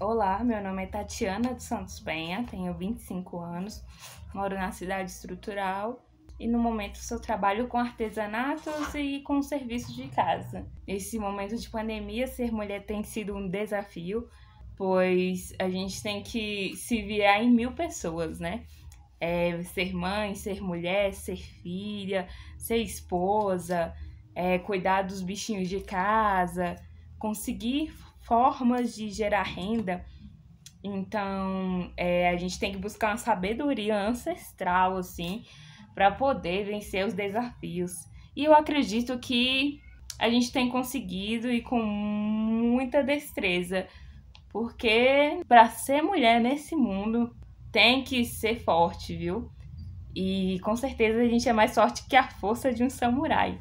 Olá, meu nome é Tatiana dos Santos Penha, tenho 25 anos, moro na cidade estrutural e no momento só trabalho com artesanatos e com serviços de casa. Nesse momento de pandemia, ser mulher tem sido um desafio, pois a gente tem que se virar em mil pessoas, né? É, ser mãe, ser mulher, ser filha, ser esposa, é, cuidar dos bichinhos de casa conseguir formas de gerar renda. Então, é, a gente tem que buscar uma sabedoria ancestral, assim, para poder vencer os desafios. E eu acredito que a gente tem conseguido e com muita destreza, porque para ser mulher nesse mundo tem que ser forte, viu? E com certeza a gente é mais forte que a força de um samurai.